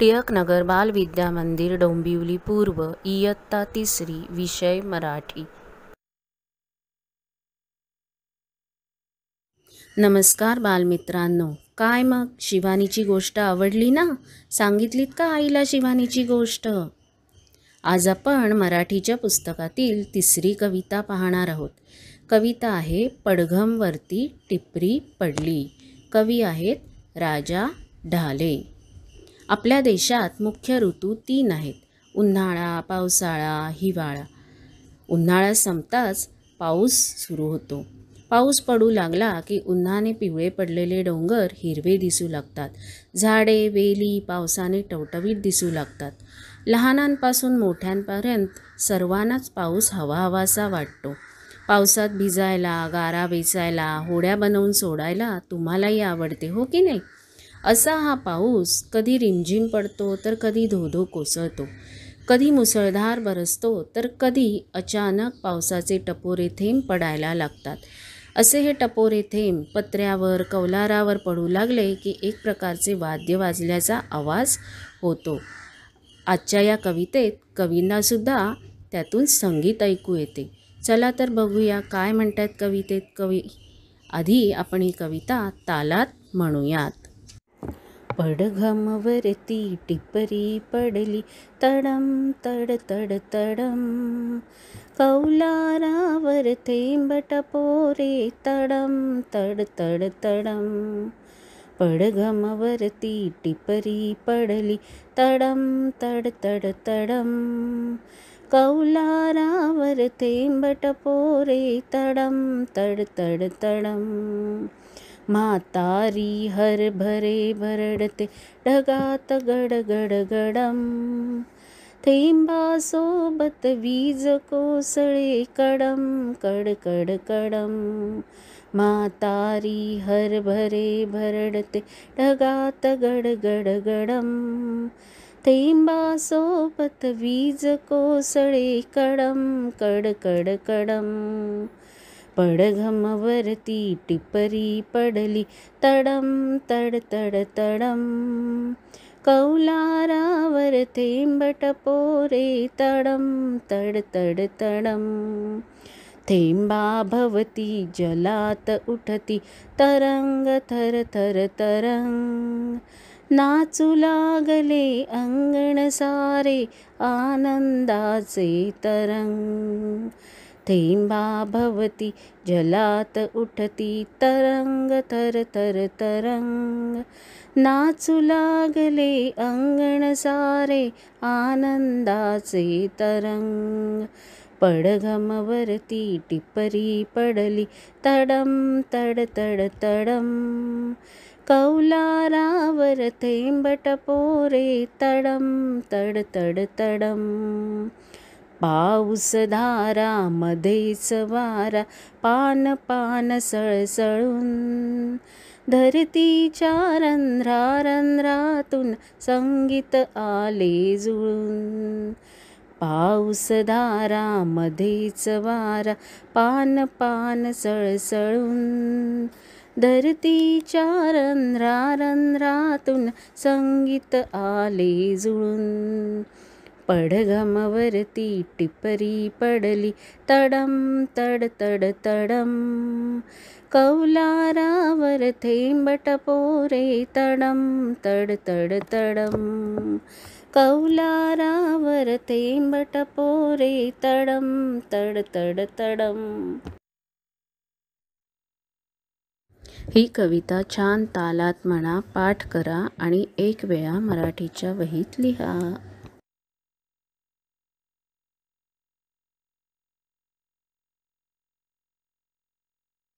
टिळकनगर बालविद्या मंदिर डोंबिवली पूर्व इयत्ता तिसरी विषय मराठी नमस्कार बालमित्रांनो काय मग शिवानीची गोष्ट आवडली ना सांगितलीत का आईला शिवानीची गोष्ट आज आपण मराठीच्या पुस्तकातील तिसरी कविता पाहणार आहोत कविता आहे पडघमवरती टिपरी पडली कवी आहेत राजा ढाले आपल्या देशात मुख्य ऋतू तीन आहेत उन्हाळा पावसाळा हिवाळा उन्हाळा संपताच पाऊस सुरू होतो पाऊस पडू लागला की उन्हाने पिवळे पडलेले डोंगर हिरवे दिसू लागतात झाडे वेली पावसाने टवटवीत दिसू लागतात लहानांपासून मोठ्यांपर्यंत सर्वांनाच पाऊस हवा हवासा वाटतो पावसात भिजायला गारा वेचायला होड्या बनवून सोडायला तुम्हालाही आवडते हो की नाही असा हा पाऊस कधी रिमझिम पडतो तर कधी धोधो कोसळतो कधी मुसळधार बरसतो तर कधी अचानक पावसाचे टपोरे थेंब पडायला लागतात असे हे टपोरे थेंब पत्र्यावर कौलारावर पडू लागले की एक प्रकारचे वाद्य वाजल्याचा आवाज होतो आजच्या या कवितेत कवींनासुद्धा त्यातून संगीत ऐकू येते चला तर बघूया काय म्हणतात कवितेत कवी आधी आपण ही कविता तालात म्हणूयात पडगमवरती टिपरी पडली तडम तड तड तडम कौलारावर थेंबट पोरे तडम तड तड तडम पडगमवरती टिपरी पडली तडम तड तड तडम कौलारावर थेंबट पोरे तडम तड तड तडम मातारी तारि हर भरे भरडते डगात गड गड गडगडं सोबत वीज कोसळे कडम कड कड कडम तारी हर भरे भरडते डगात गड गड गडम थेम्बा सोबत वीज कोसळे कडं कडकडकडम् वरती टिपरी पडली तडं तड् तड् तडं कौलारावरथेम्बटपोरे तडं तड् तड् तडं थेम्बा भवति जलात उठति तरङ्गर तर् तरङ्गुलागले अङ्गणसारे आनन्दासे तरंग। थैम्बा भवति जलात् उठति तरङ्ग तर तरङ्ग नाचुलागले अङ्गणसारे आनन्दासे तरङ्ग पडगमवरति टिपरी पडली तडं तड तड तडं कौलारावरथेम्बटपोरे तडं तड तड तडम् पाऊस मध्येच वारा पान पान सळसळून धरतीच्या रंध्रातून संगीत आले जुळून पाऊस मध्येच वारा पान पान सळसळून धरती धरतीच्या रंध्रातून संगीत आले जुळून पडघमवरती टिपरी पडली तडम तड तड तडम कौलारावर थेंबट पोरे तडम तड तड तडम कौलारावर थेंबट पोरे तडम तड तड तडम ही कविता छान तालात म्हणा पाठ करा आणि एक वेळा मराठीच्या वहीत लिहा